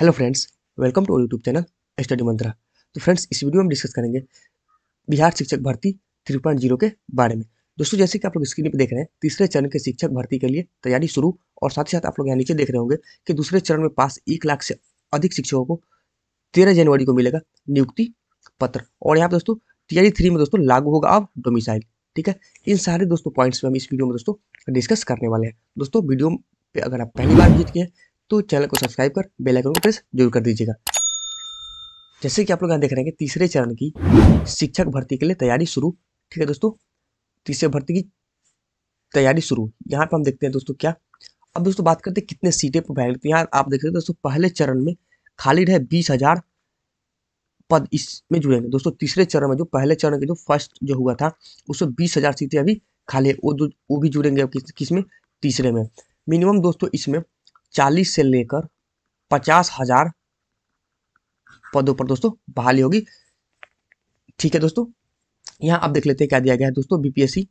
hello friends welcome to YouTube channel study Mantra तो friends इस video में डिस्कस करेंगे बिहार शिक्षक भर्ती थ्री पॉइंट जीरो के बारे में दोस्तों जैसे कि आप लोग स्क्रीन पर देख रहे हैं तीसरे चरण के शिक्षक भर्ती के लिए तैयारी शुरू और साथ ही साथ आप लोग यहाँ नीचे देख रहे होंगे कि दूसरे चरण में पास एक लाख से अधिक शिक्षकों को तेरह जनवरी को मिलेगा नियुक्ति पत्र और यहाँ पर दोस्तों तैयारी थ्री में दोस्तों लागू होगा अब डोमिसाइल ठीक है इन सारे दोस्तों पॉइंट्स में हम इस वीडियो में दोस्तों डिस्कस करने वाले हैं दोस्तों वीडियो पे अगर आप पहली बार विजिट किए तो चैनल को सब्सक्राइब कर बेल आइकन को प्रेस जरूर कर दीजिएगा जैसे कि आप लोग यहाँ देख रहे हैं कि तीसरे चरण की शिक्षक भर्ती के लिए तैयारी शुरू ठीक है दोस्तों तीसरे भर्ती की तैयारी शुरू यहाँ पर हम देखते हैं दोस्तों क्या अब दोस्तों बात करते हैं कितने सीटें पर भैया यहाँ आप देख रहे हैं दोस्तों पहले चरण में खाली रहे बीस हज़ार पद इसमें जुड़ेंगे दोस्तों तीसरे चरण में जो पहले चरण के जो फर्स्ट जो हुआ था उसमें बीस हज़ार सीटें अभी खाली है वो वो भी जुड़ेंगे अब किस किस में तीसरे में मिनिमम दोस्तों इसमें चालीस से लेकर पचास हजार पदों पर दोस्तों बहाली होगी ठीक है दोस्तों यहां आप देख लेते हैं क्या दिया गया है दोस्तों बीपीएससी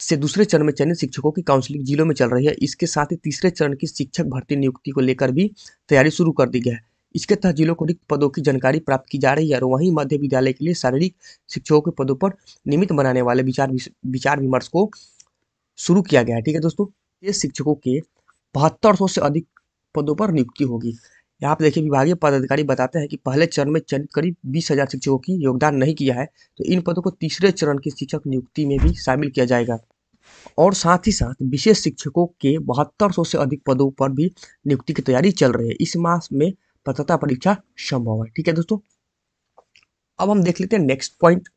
से दूसरे चरण में चयनित शिक्षकों की काउंसलिंग जिलों में चल रही है इसके साथ ही तीसरे चरण की शिक्षक भर्ती नियुक्ति को लेकर भी तैयारी शुरू कर दी गई है इसके तहत जिलों को रिक्त पदों की जानकारी प्राप्त की जा रही है और वहीं मध्य विद्यालय के लिए शारीरिक शिक्षकों के पदों पर निमित बनाने वाले विचार विचार विमर्श को शुरू किया गया है ठीक है दोस्तों ये शिक्षकों के बहत्तर सौ से अधिक पदों पर नियुक्ति होगी यहाँ पर देखिए विभागीय पदाधिकारी बताते हैं कि पहले चरण में चयनित करीब बीस हजार शिक्षकों की योगदान नहीं किया है तो इन पदों को तीसरे चरण की शिक्षक नियुक्ति में भी शामिल किया जाएगा और साथ ही साथ विशेष शिक्षकों के बहत्तर सौ से अधिक पदों पर भी नियुक्ति की तैयारी चल रही है इस मास में पत्रता परीक्षा संभव है ठीक है दोस्तों अब हम देख लेते हैं नेक्स्ट पॉइंट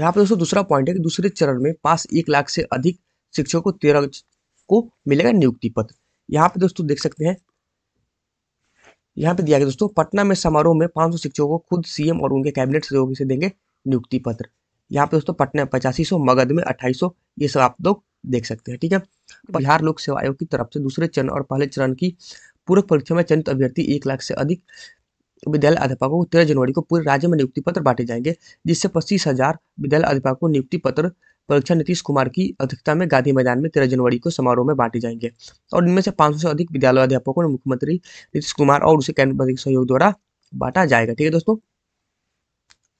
यहाँ पर दोस्तों दूसरा पॉइंट है कि दूसरे चरण में पास एक लाख से अधिक शिक्षकों को तेरह को मिलेगा नियुक्ति पत्र यहाँ पे दोस्तों देख सकते हैं यहाँ पे दिया गया दोस्तों पटना में समारोह में 500 शिक्षकों को खुद सीएम और उनके कैबिनेट सहयोगी से देंगे नियुक्ति पत्र यहाँ पे दोस्तों पटना में पचासी मगध में अट्ठाईस ये सब आप लोग देख सकते हैं ठीक है बिहार लोक सेवा आयोग की तरफ से दूसरे चरण और पहले चरण की पूरक परीक्षा में चयनित अभ्यर्थी एक लाख से अधिक विद्यालय अध्यापकों को तेरह जनवरी को पूरे राज्य में नियुक्ति पत्र बांटे जाएंगे जिससे पच्चीस हजार विद्यालय अध्यापकों को नियुक्ति पत्र परीक्षा नीतीश कुमार की अध्यक्षता में गांधी मैदान में तेरह जनवरी को समारोह में बांटे जाएंगे और इनमें से पांच से अधिक विद्यालय अध्यापकों ने मुख्यमंत्री नीतीश कुमार और उसे के सहयोग द्वारा बांटा जाएगा ठीक है दोस्तों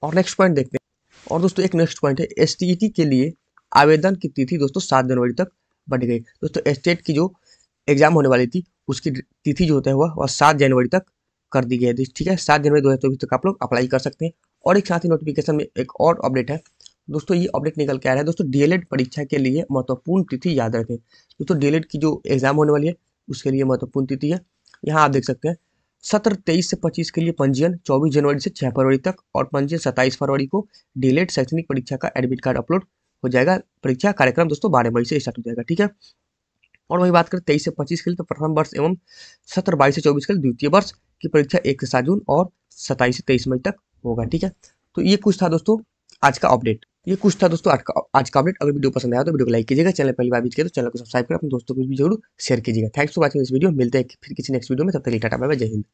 और नेक्स्ट पॉइंट देखते हैं और दोस्तों एक नेक्स्ट पॉइंट है एस e के लिए आवेदन की तिथि दोस्तों सात जनवरी तक बढ़ गई दोस्तों स्टेट e की जो एग्जाम होने वाली थी उसकी तिथि जो होता है वह सात जनवरी तक कर दी गई है ठीक है सात जनवरी दो हज़ार चौबीस तक आप लोग अप्लाई कर सकते हैं और एक साथ ही नोटिफिकेशन में एक और अपडेट है दोस्तों ये अपडेट निकल के आ रहा है दोस्तों डीएलएड परीक्षा के लिए महत्वपूर्ण तिथि याद रखें दोस्तों डीएलएड की जो एग्ज़ाम होने वाली है उसके लिए महत्वपूर्ण तिथि है यहाँ आप देख सकते हैं सत्र तेईस से पच्चीस के लिए पंजीयन चौबीस जनवरी से छः फरवरी तक और पंजीयन सत्ताईस फरवरी को डीएलएड शैक्षणिक परीक्षा का एडमिट कार्ड अपलोड हो जाएगा परीक्षा कार्यक्रम दोस्तों बारह मई से स्टार्ट हो जाएगा ठीक है और वही बात करें तेईस से पच्चीस के लिए तो प्रथम वर्ष एवं सत्र बाईस से चौबीस के लिए द्वितीय वर्ष की परीक्षा एक से सात जून और सत्ताईस से तेईस मई तक होगा ठीक है तो ये कुछ था दोस्तों आज का अपडेट ये कुछ था दोस्तों आज का अपडेट अगर वीडियो पसंद आया तो वीडियो को लाइक कीजिएगा चैनल पहली बार बीच के तो चैनल को सब्सक्राइब करें अपने दोस्तों को भी जरूर शेयर कीजिएगा थैंक्स फॉर वॉचिंग इस वीडियो मिलते हैं फिर किसी नेक्स्ट वीडियो में तब तक टाटा बाय जय हिंद